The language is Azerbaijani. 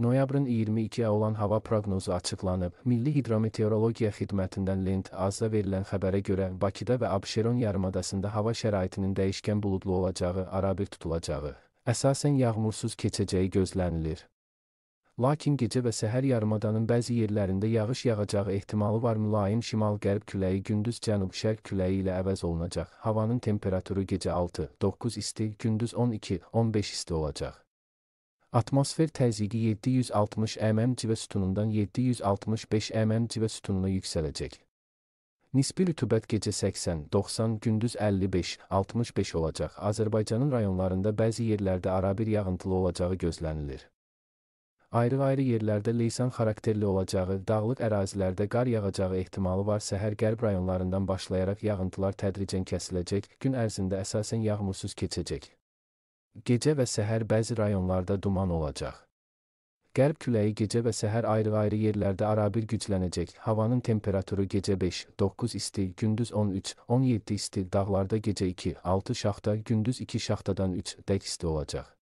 Noyabrın 22-yə olan hava proqnozu açıqlanıb. Milli Hidrometeorologiya Xidmətindən Lent azda verilən xəbərə görə Bakıda və Abşeron yarımadasında hava şəraitinin dəyişkən buludlu olacağı, arabir tutulacağı, əsasən yağmursuz keçəcəyi gözlənilir. Lakin gecə və səhər yarımadanın bəzi yerlərində yağış yağacağı ehtimalı var. Mülayim şimal-qərb küləyi gündüz cənub-şərq küləyi ilə əvəz olunacaq. Havanın temperaturu gecə 6-9 isti, gündüz 12-15 isti olacaq. Atmosfer təzyiqi 760 mm civə sütunundan 765 mm civə sütununa yüksələcək. Nisbi rütubət gecə 80-90, gündüz 55-65 olacaq. Azərbaycanın rayonlarında bəzi yerlərdə arabir yağıntılı olacağı gözlənilir. Ayrı-ayrı yerlərdə leysan xarakterli olacağı, dağlıq ərazilərdə qar yağacağı ehtimalı var. Səhər qərb rayonlarından başlayaraq yağıntılar tədricən kəsiləcək, gün ərzində əsasən yağmursuz keçəcək. Gecə və səhər bəzi rayonlarda duman olacaq. Qərb küləyi gecə və səhər ayrı-ayrı yerlərdə arabir güclənəcək. Havanın temperaturu gecə 5-9 isti, gündüz 13-17 isti, dağlarda gecə 2-6 şaxta, gündüz 2 şaxtadan 3 dək isti olacaq.